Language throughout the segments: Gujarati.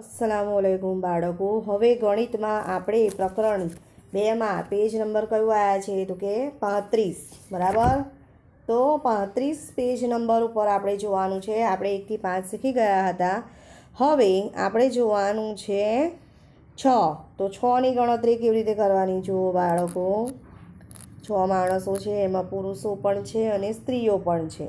અસલામુઅલૈકુમ બાળકો હવે ગણિતમાં આપણે પ્રકરણ બેમાં પેજ નંબર કયો આવ્યા છે તો કે પાંત્રીસ બરાબર તો પાંત્રીસ પેજ નંબર ઉપર આપણે જોવાનું છે આપણે એકથી પાંચ શીખી ગયા હતા હવે આપણે જોવાનું છે છ તો છની ગણતરી કેવી રીતે કરવાની જુઓ બાળકો છ માણસો છે એમાં પુરુષો પણ છે અને સ્ત્રીઓ પણ છે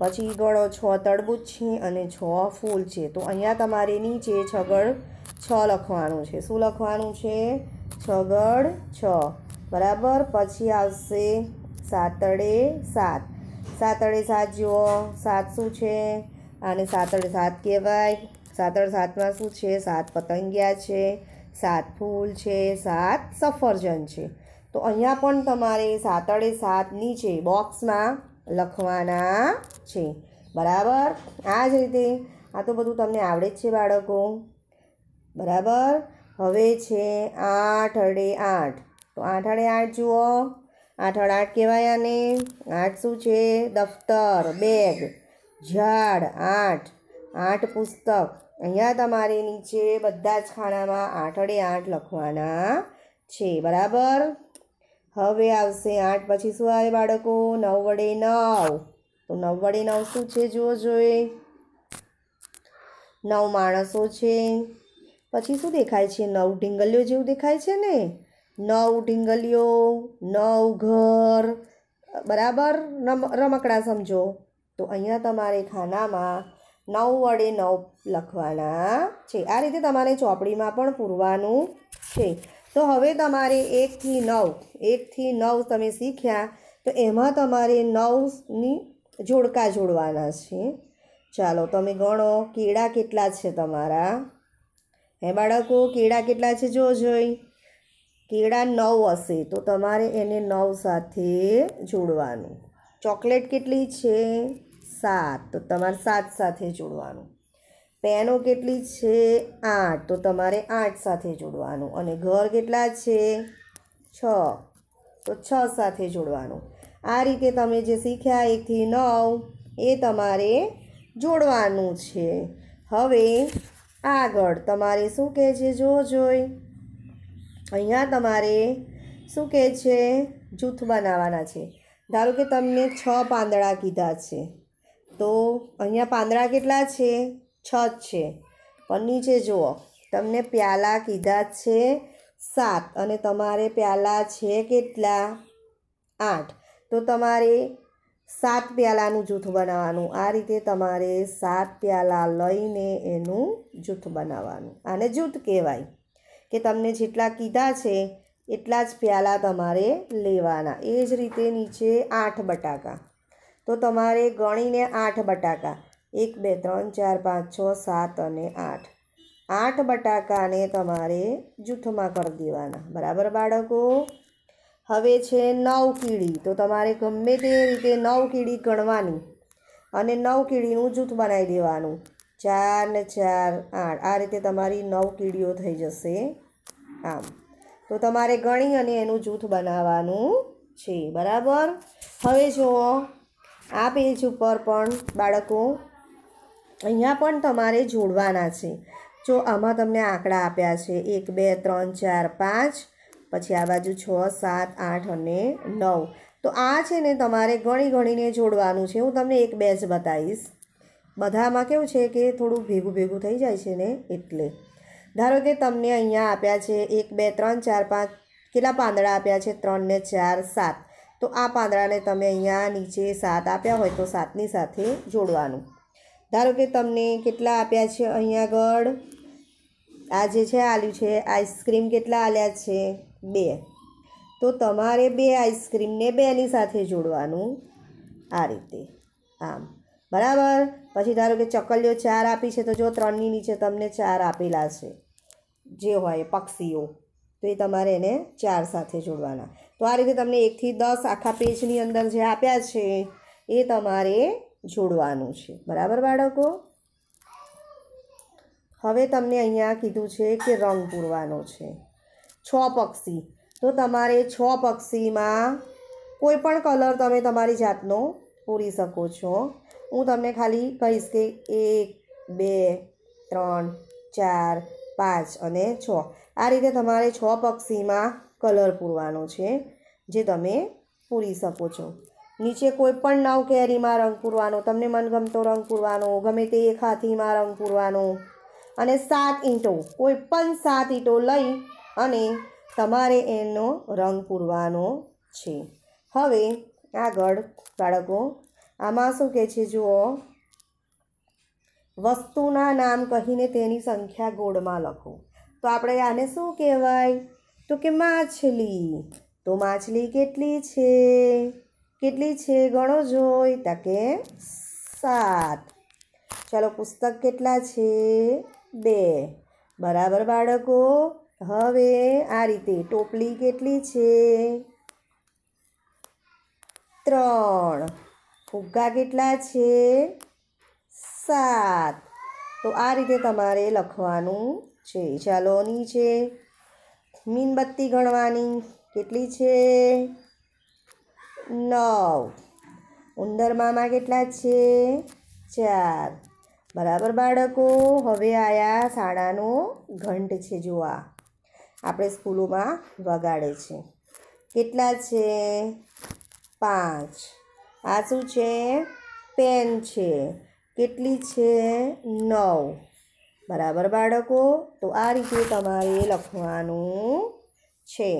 પછી ગણો છ તળબૂચ છે અને છ ફૂલ છે તો અહીંયા તમારે નીચે છગડ છ લખવાનું છે શું લખવાનું છે છગડ છ બરાબર પછી આવશે સાતડે સાત સાતડે સાત જુઓ સાત શું છે આને સાતડે સાત કહેવાય સાતડ સાતમાં શું છે સાત પતંગિયા છે સાત ફૂલ છે સાત સફરજન છે તો અહીંયા પણ તમારે સાતડે સાત નીચે બોક્સમાં લખવાના છે બરાબર આ જ રીતે આ તો બધું તમને આવડે જ છે બાળકો બરાબર હવે છે આઠ અડે આઠ તો આઠ અડે આઠ જુઓ આઠ અડે આઠ કહેવાય આને આઠ શું છે દફતર બેગ ઝાડ આઠ આઠ પુસ્તક અહીંયા તમારે નીચે બધા જ ખાનામાં આઠ અડે આઠ લખવાના છે બરાબર હવે આવશે આઠ પછી શું આવે બાળકો નવ વડે નવ તો નવ વડે નવ શું છે જુઓ જોઈએ નવ માણસો છે પછી શું દેખાય છે નવ ઢીંગલીઓ જેવું દેખાય છે ને નવ ઢીંગલીઓ નવ ઘર બરાબર રમકડા સમજો તો અહીંયા તમારે ખાનામાં નવ વડે નવ લખવાના છે આ રીતે તમારે ચોપડીમાં પણ પૂરવાનું છે તો હવે તમારે એકથી નવ એકથી નવ તમે શીખ્યા તો એમાં તમારે નવની જોડકા જોડવાના છે ચાલો તમે ગણો કેળા કેટલા છે તમારા હે બાળકો કેળા કેટલા છે જો જોઈ કેળા નવ હશે તો તમારે એને નવ સાથે જોડવાનું ચોકલેટ કેટલી છે સાત તો તમારે સાત સાથે જોડવાનું પેનો કેટલી છે આઠ તો તમારે આઠ સાથે જોડવાનું અને ઘર કેટલા છે છ તો છ સાથે જોડવાનું આ રીતે તમે જે શીખ્યા એકથી નવ એ તમારે જોડવાનું છે હવે આગળ તમારે શું કહે છે જો જોઈ અહીંયા તમારે શું કહે છે જૂથ બનાવવાના છે ધારો કે તમને છ પાંદડા કીધા છે તો અહીંયા પાંદડા કેટલા છે છ છે પણ નીચે જુઓ તમને પ્યાલા કીધા છે સાત અને તમારે પ્યાલા છે કેટલા આઠ તો તમારે સાત પ્યાલાનું જૂથ બનાવવાનું આ રીતે તમારે સાત પ્યાલા લઈને એનું જૂથ બનાવવાનું આને જૂથ કહેવાય કે તમને જેટલા કીધા છે એટલા જ પ્યાલા તમારે લેવાના એ જ રીતે નીચે આઠ બટાકા તો તમારે ગણીને આઠ બટાકા એક બે ત્રણ ચાર પાંચ છ સાત અને આઠ આઠ બટાકાને તમારે જૂથમાં કરી દેવાના બરાબર બાળકો હવે છે નવ કીડી તો તમારે ગમે તે રીતે નવ કીડી ગણવાની અને નવ કીડીનું જૂથ બનાવી દેવાનું ચાર ને ચાર આઠ આ રીતે તમારી નવ કીડીઓ થઈ જશે આમ તો તમારે ગણી અને એનું જૂથ બનાવવાનું છે બરાબર હવે જુઓ આ પેજ ઉપર પણ બાળકો અહીંયા પણ તમારે જોડવાના છે જો આમાં તમને આંકડા આપ્યા છે એક બે ત્રણ ચાર પાંચ પછી આ બાજુ છ સાત આઠ અને નવ તો આ છે ને તમારે ગણી ગણીને જોડવાનું છે હું તમને એક બે જ બતાવીશ બધામાં કેવું છે કે થોડું ભેગું ભેગું થઈ જાય છે ને એટલે ધારો કે તમને અહીંયા આપ્યા છે એક બે ત્રણ ચાર પાંચ કેટલા પાંદડા આપ્યા છે ત્રણ ને ચાર સાત તો આ પાંદડાને તમે અહીંયા નીચે સાત આપ્યા હોય તો સાતની સાથે જોડવાનું ધારો કે તમને કેટલા આપ્યા છે અહીંયા આગળ આ જે છે આલ્યું છે આઈસ્ક્રીમ કેટલા આલ્યા છે બે તો તમારે બે આઈસ્ક્રીમને બેની સાથે જોડવાનું આ રીતે આમ બરાબર પછી ધારો કે ચકલીઓ ચાર આપી છે તો જો ત્રણની નીચે તમને ચાર આપેલા છે જે હોય પક્ષીઓ તો એ તમારે એને ચાર સાથે જોડવાના તો આ રીતે તમને એકથી દસ આખા પેજની અંદર જે આપ્યા છે એ તમારે જોડવાનું છે બરાબર બાળકો હવે તમને અહીંયા કીધું છે કે રંગ પૂરવાનો છે છ પક્ષી તો તમારે છ પક્ષીમાં કોઈ પણ કલર તમે તમારી જાતનો પૂરી શકો છો હું તમને ખાલી કહીશ કે એક બે ત્રણ ચાર પાંચ અને છ આ રીતે તમારે છ પક્ષીમાં કલર પૂરવાનો છે જે તમે પૂરી શકો છો નીચે કોઈ પણ નવ કેરીમાં રંગ પૂરવાનો તમને મનગમતો રંગ પૂરવાનો ગમે તે એક હાથીમાં રંગ પૂરવાનો અને સાત ઈંટો કોઈ પણ સાત ઈંટો લઈ અને તમારે એનો રંગ પૂરવાનો છે હવે આગળ બાળકો આમાં શું કહે છે જુઓ વસ્તુના નામ કહીને તેની સંખ્યા ગોળમાં લખો તો આપણે આને શું કહેવાય તો કે માછલી તો માછલી કેટલી છે કેટલી છે ગણો જોઈ તકે સાત ચાલો પુસ્તક કેટલા છે બે બરાબર બાળકો હવે આ રીતે ટોપલી કેટલી છે ત્રણ ફુગ્ગા કેટલા છે સાત તો આ રીતે તમારે લખવાનું છે ચાલો નીચે મીણબત્તી ગણવાની કેટલી છે નવ ઉંદરમામાં કેટલા છે ચાર બરાબર બાળકો હવે આયા શાળાનો ઘંટ છે જોવા આપણે સ્કૂલોમાં વગાડે છે કેટલા છે પાંચ આ શું છે પેન છે કેટલી છે નવ બરાબર બાળકો તો આ રીતે તમારે લખવાનું છે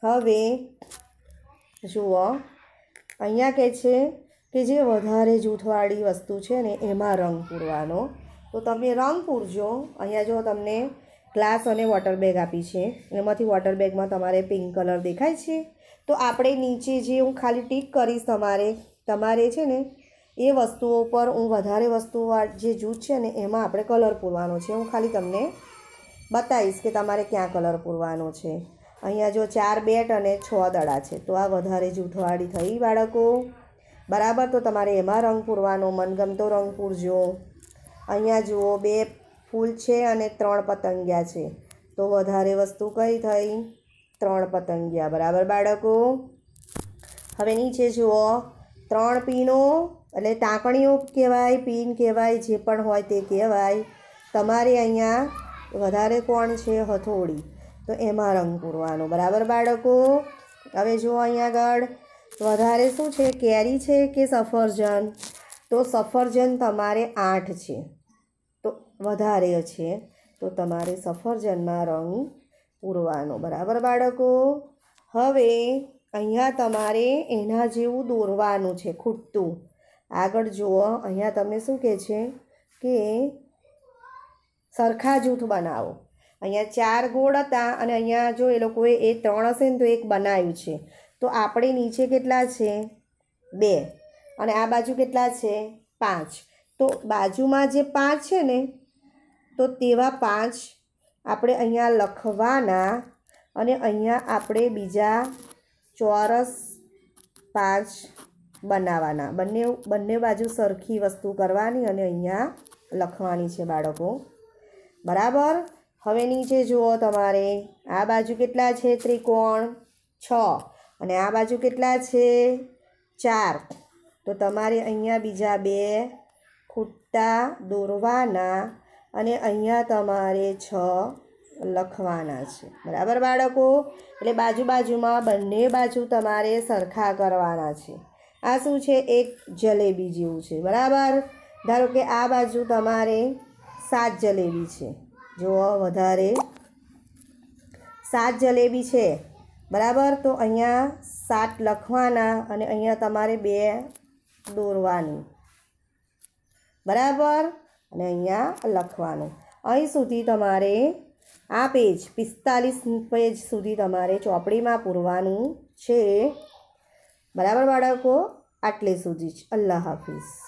હવે જુઓ અહીંયા કહે છે કે જે વધારે જૂઠવાળી વસ્તુ છે ને એમાં રંગ પૂરવાનો તો તમે રંગ પૂરજો અહીંયા જો તમને ગ્લાસ અને વોટર બેગ આપી છે એમાંથી વોટર બેગમાં તમારે પિંક કલર દેખાય છે તો આપણે નીચે જે હું ખાલી ટીક કરીશ તમારે તમારે છે ને એ વસ્તુઓ પર હું વધારે વસ્તુઓ જે જૂથ છે ને એમાં આપણે કલર પૂરવાનો છે હું ખાલી તમને બતાવીશ કે તમારે ક્યાં કલર પૂરવાનો છે અહીંયા જો ચાર બેટ અને છ દડા છે તો આ વધારે જૂઠવાળી થઈ બાળકો બરાબર તો તમારે એમાં રંગ પૂરવાનો મનગમતો રંગ પૂરજો અહીંયા જુઓ બે ફૂલ છે અને ત્રણ પતંગિયા છે તો વધારે વસ્તુ કઈ થઈ ત્રણ પતંગિયા બરાબર બાળકો હવે નીચે જુઓ ત્રણ પીનો એટલે ટાંકણીઓ કહેવાય પીન કહેવાય જે પણ હોય તે કહેવાય તમારે અહીંયા વધારે કોણ છે હથોડી તો એમાં રંગ પૂરવાનો બરાબર બાળકો હવે જુઓ અહીંયા આગળ વધારે શું છે કેરી છે કે સફરજન તો સફરજન તમારે આઠ છે તો વધારે છે તો તમારે સફરજનમાં રંગ પૂરવાનો બરાબર બાળકો હવે અહીંયા તમારે એના જેવું દોરવાનું છે ખૂટતું આગળ જુઓ અહીંયા તમે શું કહે છે કે સરખા જૂથ બનાવો અહીંયા ચાર ગોળ હતા અને અહીંયા જો એ લોકોએ એ ત્રણ હશે ને તો એક બનાવ્યું છે તો આપણે નીચે કેટલા છે બે અને આ બાજુ કેટલા છે પાંચ તો બાજુમાં જે પાંચ છે ને તો તેવા પાંચ આપણે અહીંયા લખવાના અને અહીંયા આપણે બીજા ચોરસ પાંચ બનાવવાના બંને બંને બાજુ સરખી વસ્તુ કરવાની અને અહીંયા લખવાની છે બાળકો બરાબર હવે નીચે જુઓ તમારે આ બાજુ કેટલા છે ત્રિકોણ છ અને આ બાજુ કેટલા છે ચાર તો તમારે અહીંયા બીજા બે ખૂટતા દોરવાના અને અહીંયા તમારે છ લખવાના છે બરાબર બાળકો એટલે બાજુ બાજુમાં બંને બાજુ તમારે સરખા કરવાના છે આ શું છે એક જલેબી જેવું છે બરાબર ધારો કે આ બાજુ તમારે સાત જલેબી છે જુઓ વધારે સાત જલેબી છે બરાબર તો અહીંયા સાત લખવાના અને અહીંયા તમારે બે દોરવાની બરાબર અને અહીંયા લખવાનું અહીં સુધી તમારે આ પેજ પિસ્તાલીસ પેજ સુધી તમારે ચોપડીમાં પૂરવાનું છે બરાબર બાળકો આટલે સુધી જ અલ્લાહ હાફિઝ